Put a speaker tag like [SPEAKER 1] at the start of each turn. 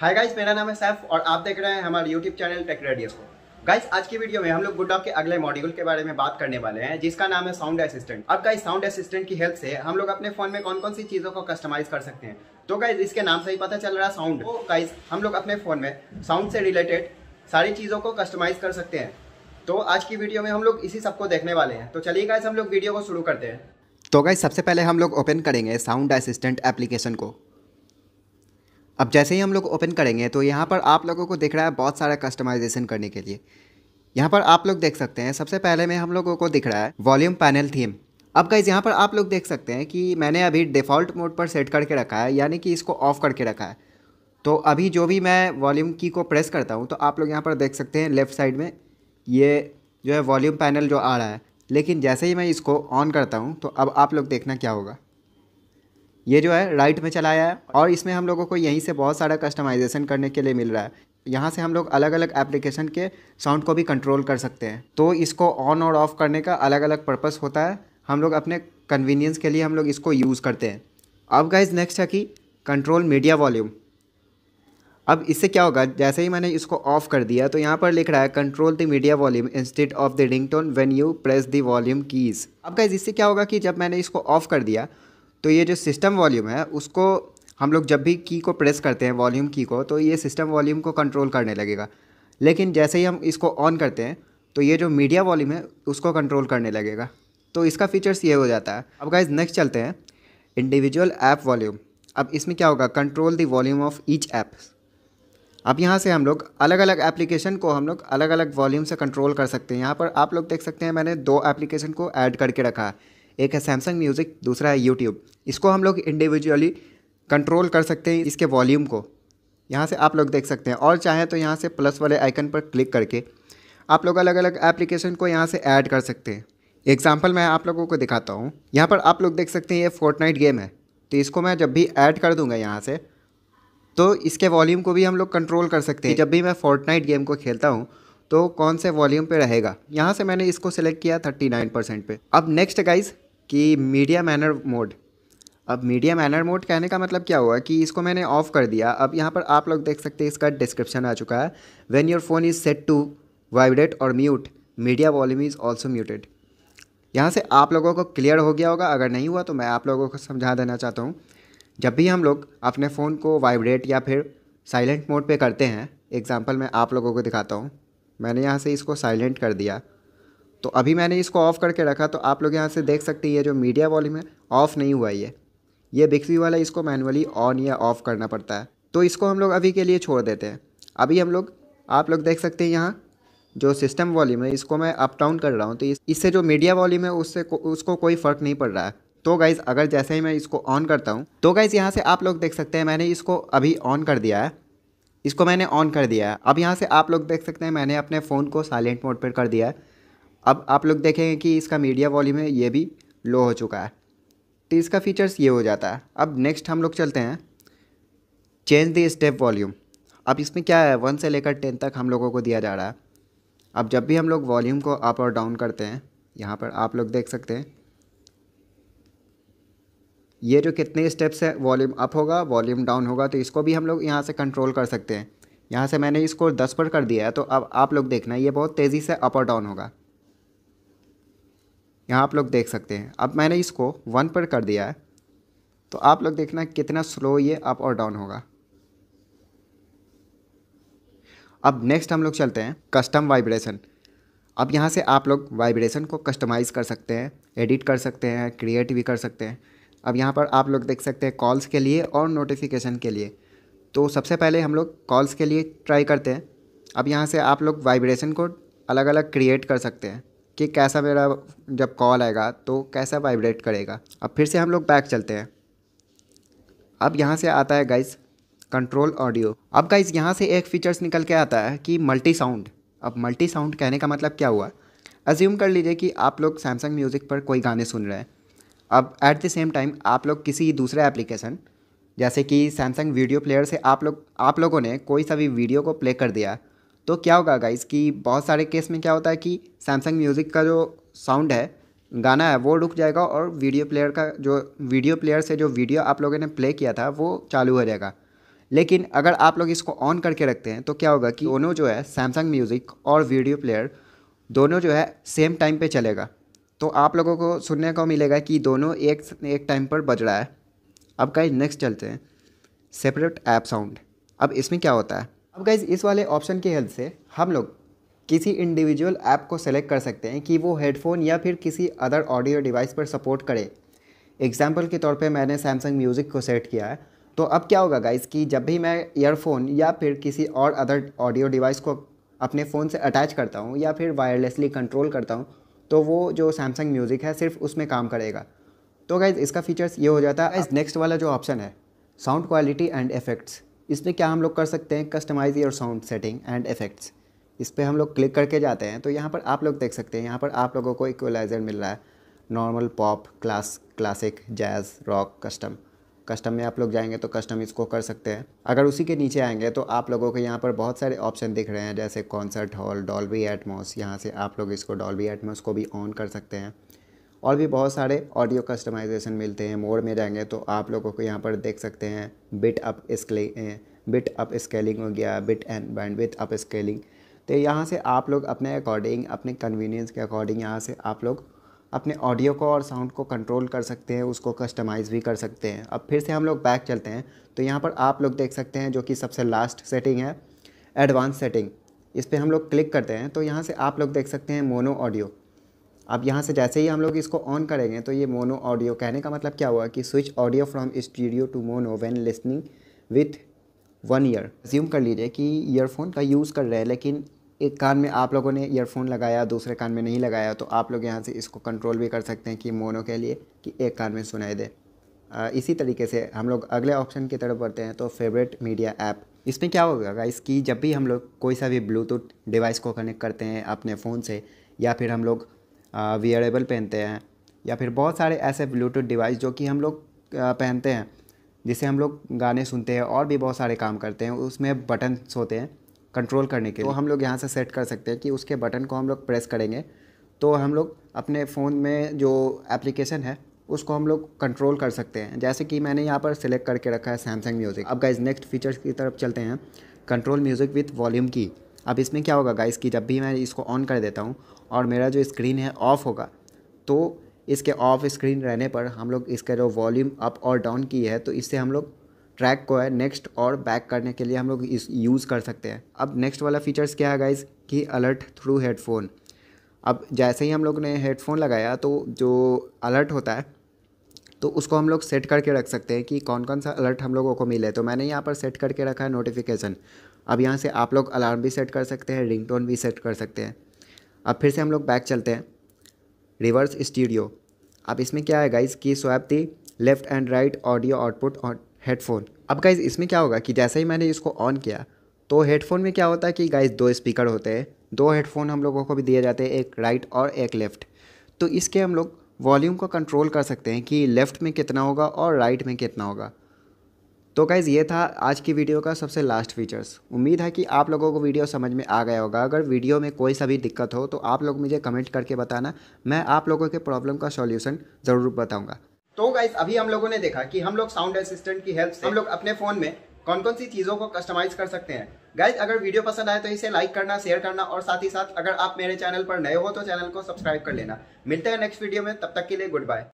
[SPEAKER 1] hi guys मेरा नाम है सैफ और आप देख रहे हैं हमारे यूट्यूब चैनल टेक रेडियो को गाइस आज की वीडियो में हम लोग गुड के अगले मॉड्यूल के बारे में बात करने वाले हैं जिसका नाम है साउंड असिस्टेंट अब गाइस साउंड असिस्टेंट की हेल्प से हम लोग अपने फोन में कौन कौन सी चीजों को कस्टमाइज कर सकते हैं तो गाइज इसके नाम से ही पता चल रहा साउंड तो गाइज हम लोग अपने फोन में साउंड से रिलेटेड सारी चीजों को कस्टमाइज कर सकते हैं तो आज की वीडियो में हम लोग इसी सबको देखने वाले हैं तो चलिए गाइज हम लोग वीडियो को शुरू करते हैं तो गाइज सबसे पहले हम लोग ओपन करेंगे साउंड असिस्टेंट एप्लीकेशन को अब जैसे ही हम लोग ओपन करेंगे तो यहाँ पर आप लोगों को दिख रहा है बहुत सारा कस्टमाइजेशन करने के लिए यहाँ पर आप लोग देख सकते हैं सबसे पहले में हम लोगों को दिख रहा है वॉल्यूम पैनल थीम अब गाइज यहाँ पर आप लोग देख सकते हैं कि मैंने अभी डिफ़ॉल्ट मोड पर सेट करके रखा है यानी कि इसको ऑफ़ करके रखा है तो अभी जो भी मैं वॉल्यूम की को प्रेस करता हूँ तो आप लोग यहाँ पर देख सकते हैं लेफ़्ट साइड में ये जो है वॉल्यूम पैनल जो आ रहा है लेकिन जैसे ही मैं इसको ऑन करता हूँ तो अब आप लोग देखना क्या होगा ये जो है राइट में चला आया है और इसमें हम लोगों को यहीं से बहुत सारा कस्टमाइजेशन करने के लिए मिल रहा है यहाँ से हम लोग अलग अलग एप्लीकेशन के साउंड को भी कंट्रोल कर सकते हैं तो इसको ऑन और ऑफ़ करने का अलग अलग पर्पस होता है हम लोग अपने कन्वीनियंस के लिए हम लोग इसको यूज़ करते हैं अब गाइज नेक्स्ट है कि कंट्रोल मीडिया वॉल्यूम अब इससे क्या होगा जैसे ही मैंने इसको ऑफ़ कर दिया तो यहाँ पर लिख रहा है control the media volume instead of the ringtone when you press the volume keys अब गाइज इससे क्या होगा कि जब मैंने इसको ऑफ़ कर दिया तो ये जो सिस्टम वॉल्यूम है उसको हम लोग जब भी की को प्रेस करते हैं वॉल्यूम की को तो ये सिस्टम वॉल्यूम को कंट्रोल करने लगेगा लेकिन जैसे ही हम इसको ऑन करते हैं तो ये जो मीडिया वॉल्यूम है उसको कंट्रोल करने लगेगा तो इसका फीचर्स ये हो जाता है अब गाइज नेक्स्ट चलते हैं इंडिविजुअल ऐप वॉल्यूम अब इसमें क्या होगा control the volume of each app अब यहाँ से हम लोग अलग अलग एप्लीकेशन को हम लोग अलग अलग वॉल्यूम से कंट्रोल कर सकते हैं यहाँ पर आप लोग देख सकते हैं मैंने दो एप्लीकेशन को ऐड करके रखा है एक है सैमसंग म्यूज़िक दूसरा है यूट्यूब इसको हम लोग इंडिविजुअली कंट्रोल कर सकते हैं इसके वॉल्यूम को यहाँ से आप लोग देख सकते हैं और चाहें तो यहाँ से प्लस वाले आइकन पर क्लिक करके आप लोग अलग अलग एप्लीकेशन को यहाँ से ऐड कर सकते हैं एग्जाम्पल मैं आप लोगों को दिखाता हूँ यहाँ पर आप लोग देख सकते हैं ये फोर्टनाइट गेम है तो इसको मैं जब भी ऐड कर दूँगा यहाँ से तो इसके वॉल्यूम को भी हम लोग कंट्रोल कर सकते हैं जब भी मैं फोर्टनाइट गेम को खेलता हूँ तो कौन से वॉल्यूम पे रहेगा यहाँ से मैंने इसको सेलेक्ट किया थर्टी नाइन परसेंट पर अब नेक्स्ट गाइज कि मीडिया मैनर मोड अब मीडिया मैनर मोड कहने का मतलब क्या हुआ कि इसको मैंने ऑफ़ कर दिया अब यहाँ पर आप लोग देख सकते हैं इसका डिस्क्रिप्शन आ चुका है when your phone is set to vibrate और mute media volume is also muted यहाँ से आप लोगों को क्लियर हो गया होगा अगर नहीं हुआ तो मैं आप लोगों को समझा देना चाहता हूँ जब भी हम लोग अपने फ़ोन को वाइब्रेट या फिर साइलेंट मोड पे करते हैं एग्ज़ाम्पल मैं आप लोगों को दिखाता हूँ मैंने यहाँ से इसको साइलेंट कर दिया तो अभी मैंने इसको ऑफ़ करके रखा तो आप लोग यहाँ से देख सकते हैं ये जो मीडिया वॉल्यूम है ऑफ़ नहीं हुआ ये ये बिक्सी वाला इसको मैनुअली ऑन या ऑफ़ करना पड़ता है तो इसको हम लोग अभी के लिए छोड़ देते हैं अभी हम लोग आप लोग देख सकते हैं यहाँ जो सिस्टम वॉल्यूम है इसको मैं अप डाउन कर रहा हूँ तो इससे जो मीडिया वॉल्यूम है उससे को, उसको कोई फ़र्क नहीं पड़ रहा है तो गाइज़ अगर जैसे ही मैं इसको ऑन करता हूँ तो गाइज़ यहाँ से आप लोग देख सकते हैं मैंने इसको अभी ऑन कर दिया है इसको मैंने ऑन कर दिया है अब यहाँ से आप लोग देख सकते हैं मैंने अपने फ़ोन को साइलेंट मोड पर कर दिया है अब आप लोग देखेंगे कि इसका मीडिया वॉल्यूम है ये भी लो हो चुका है तो इसका फीचर्स ये हो जाता है अब नेक्स्ट हम लोग चलते हैं चेंज द स्टेप वॉल्यूम अब इसमें क्या है वन से लेकर टेन तक हम लोगों को दिया जा रहा है अब जब भी हम लोग वॉल्यूम को अप और डाउन करते हैं यहाँ पर आप लोग देख सकते हैं ये जो कितने स्टेप्स है वॉल्यूम अप होगा वॉल्यूम डाउन होगा तो इसको भी हम लोग यहाँ से कंट्रोल कर सकते हैं यहाँ से मैंने इसको दस पर कर दिया है तो अब आप लोग देखना ये बहुत तेज़ी से अप और डाउन होगा यहाँ आप लोग देख सकते हैं अब मैंने इसको वन पर कर दिया है तो आप लोग देखना कितना स्लो ये अप और डाउन होगा अब नेक्स्ट हम लोग चलते हैं कस्टम वाइब्रेशन अब यहाँ से आप लोग वाइब्रेशन को कस्टमाइज़ कर सकते हैं एडिट कर सकते हैं क्रिएट भी कर सकते हैं अब यहाँ पर आप लोग देख सकते हैं कॉल्स के लिए और नोटिफिकेशन के लिए तो सबसे पहले हम लोग कॉल्स के लिए ट्राई करते हैं अब यहाँ से आप लोग वाइब्रेशन को अलग अलग क्रिएट कर सकते हैं कि कैसा मेरा जब कॉल आएगा तो कैसा वाइब्रेट करेगा अब फिर से हम लोग बैक चलते हैं अब यहाँ से आता है गाइस कंट्रोल ऑडियो अब गाइस यहाँ से एक फीचर्स निकल के आता है कि मल्टी साउंड अब मल्टी साउंड कहने का मतलब क्या हुआ अज्यूम कर लीजिए कि आप लोग सैमसंग म्यूज़िक पर कोई गाने सुन रहे हैं अब एट द सेम टाइम आप लोग किसी दूसरे एप्लीकेशन जैसे कि सैमसंग वीडियो प्लेयर से आप लोग आप लोगों ने कोई सा भी वीडियो को प्ले कर दिया तो क्या होगा गाइस कि बहुत सारे केस में क्या होता है कि सैमसंग म्यूज़िक का जो साउंड है गाना है वो रुक जाएगा और वीडियो प्लेयर का जो वीडियो प्लेयर से जो वीडियो आप लोगों ने प्ले किया था वो चालू हो जाएगा लेकिन अगर आप लोग इसको ऑन करके रखते हैं तो क्या होगा कि दोनों जो है सैमसंग म्यूज़िक और वीडियो प्लेयर दोनों जो है सेम टाइम पे चलेगा तो आप लोगों को सुनने को मिलेगा कि दोनों एक एक टाइम पर बज रहा है अब कहीं नेक्स्ट चलते हैं सेपरेट ऐप साउंड अब इसमें क्या होता है अब गाइज इस वाले ऑप्शन की हेल्प से हम लोग किसी इंडिविजुअल ऐप को सेलेक्ट कर सकते हैं कि वो हेडफोन या फिर किसी अदर ऑडियो डिवाइस पर सपोर्ट करे एग्जाम्पल के तौर पे मैंने सैमसंग म्यूज़िक को सेट किया है तो अब क्या होगा गाइज़ कि जब भी मैं ईयरफोन या फिर किसी और अदर ऑडियो डिवाइस को अपने फ़ोन से अटैच करता हूँ या फिर वायरलेसली कंट्रोल करता हूँ तो वो जो सैमसंग म्यूज़िक है सिर्फ उसमें काम करेगा तो गाइज़ इसका फीचर्स ये हो जाता है नेक्स्ट वाला जो ऑप्शन है साउंड क्वालिटी एंड इफ़ेक्ट्स इसमें क्या हम लोग कर सकते हैं customise your sound setting and effects इस पर हम लोग क्लिक करके जाते हैं तो यहाँ पर आप लोग देख सकते हैं यहाँ पर आप लोगों को इक्वलाइज़र मिल रहा है normal pop class classic jazz rock custom custom में आप लोग जाएंगे तो कस्टम इसको कर सकते हैं अगर उसी के नीचे आएंगे तो आप लोगों को यहाँ पर बहुत सारे ऑप्शन दिख रहे हैं जैसे कॉन्सर्ट हॉल डॉल्बी एटमोस यहाँ से आप लोग इसको डॉल्बी एटमोस को भी ऑन कर सकते हैं और भी बहुत सारे ऑडियो कस्टमाइजेशन मिलते हैं मोड में जाएंगे तो आप लोगों को यहाँ पर देख सकते हैं bit upscale bit upscaling हो गया bit and band bandwidth upscaling तो यहाँ से आप लोग अपने अकॉर्डिंग अपने कन्वीनियंस के अकॉर्डिंग यहाँ से आप लोग अपने ऑडियो को और साउंड को कंट्रोल कर सकते हैं उसको कस्टमाइज़ भी कर सकते हैं अब फिर से हम लोग बैक चलते हैं तो यहाँ पर आप लोग देख सकते हैं जो कि सबसे लास्ट सेटिंग है एडवांस सेटिंग इस पर हम लोग क्लिक करते हैं तो यहाँ से आप लोग देख सकते हैं मोनो ऑडियो अब यहाँ से जैसे ही हम लोग इसको ऑन करेंगे तो ये मोनो ऑडियो कहने का मतलब क्या हुआ कि switch audio from studio to mono when listening with one ear ज्यूम कर लीजिए कि ईयरफोन का यूज़ कर रहे हैं लेकिन एक कान में आप लोगों ने ईयरफोन लगाया दूसरे कान में नहीं लगाया तो आप लोग यहाँ से इसको कंट्रोल भी कर सकते हैं कि मोनो के लिए कि एक कान में सुनाई दे इसी तरीके से हम लोग अगले ऑप्शन की तरफ बढ़ते हैं तो फेवरेट मीडिया ऐप इसमें क्या होगा गाइस कि जब भी हम लोग कोई सा भी ब्लूटूथ डिवाइस को कनेक्ट करते हैं अपने फ़ोन से या फिर हम लोग वियरेबल पहनते हैं या फिर बहुत सारे ऐसे ब्लूटूथ डिवाइस जो कि हम लोग पहनते हैं जिसे हम लोग गाने सुनते हैं और भी बहुत सारे काम करते हैं उसमें बटन्स होते हैं कंट्रोल करने के तो हम लोग यहाँ से सेट कर सकते हैं कि उसके बटन को हम लोग प्रेस करेंगे तो हम लोग अपने फ़ोन में जो एप्लीकेशन है उसको हम लोग कंट्रोल कर सकते हैं जैसे कि मैंने यहाँ पर सिलेक्ट करके रखा है सैमसंग म्यूज़िक अब गाइज नेक्स्ट फीचर्स की तरफ चलते हैं कंट्रोल म्यूज़िक विथ वॉल्यूम की अब इसमें क्या होगा गाइस कि जब भी मैं इसको ऑन कर देता हूँ और मेरा जो स्क्रीन है ऑफ़ होगा तो इसके ऑफ स्क्रीन रहने पर हम लोग इसका जो वॉल्यूम अप और डाउन की है तो इससे हम लोग ट्रैक को है नेक्स्ट और बैक करने के लिए हम लोग इस यूज़ कर सकते हैं अब नेक्स्ट वाला फीचर्स क्या है गाइज कि अलर्ट थ्रू हेडफोन अब जैसे ही हम लोग ने हेडफोन लगाया तो जो अलर्ट होता है तो उसको हम लोग सेट करके रख सकते हैं कि कौन कौन सा अलर्ट हम लोगों को मिले तो मैंने यहाँ पर सेट करके रखा है नोटिफिकेशन अब यहाँ से आप लोग अलार्म भी सेट कर सकते हैं रिंगटोन भी सेट कर सकते हैं अब फिर से हम लोग बैक चलते हैं रिवर्स स्टूडियो अब इसमें क्या है गाइज़ की swap the left and right audio output और हेडफोन अब गाइज़ इसमें क्या होगा कि जैसे ही मैंने इसको ऑन किया तो हेडफोन में क्या होता है कि गाइज़ दो स्पीकर होते हैं दो हेडफोन हम लोगों को भी दिए जाते हैं एक राइट और एक लेफ़्ट तो इसके हम लोग वॉल्यूम को कंट्रोल कर सकते हैं कि लेफ़्ट में कितना होगा और राइट में कितना होगा तो गाइज़ ये था आज की वीडियो का सबसे लास्ट फीचर्स उम्मीद है कि आप लोगों को वीडियो समझ में आ गया होगा अगर वीडियो में कोई सा भी दिक्कत हो तो आप लोग मुझे कमेंट करके बताना मैं आप लोगों के प्रॉब्लम का सॉल्यूशन ज़रूर बताऊंगा तो गाइज अभी हम लोगों ने देखा कि हम लोग साउंड असिस्टेंट की हेल्प से हम लोग अपने फ़ोन में कौन कौन सी चीज़ों को कस्टमाइज कर सकते हैं गाइज अगर वीडियो पसंद आए तो इसे लाइक करना शेयर करना और साथ ही साथ अगर आप मेरे चैनल पर नए हो तो चैनल को सब्सक्राइब कर लेना मिलते हैं नेक्स्ट वीडियो में तब तक के लिए गुड बाय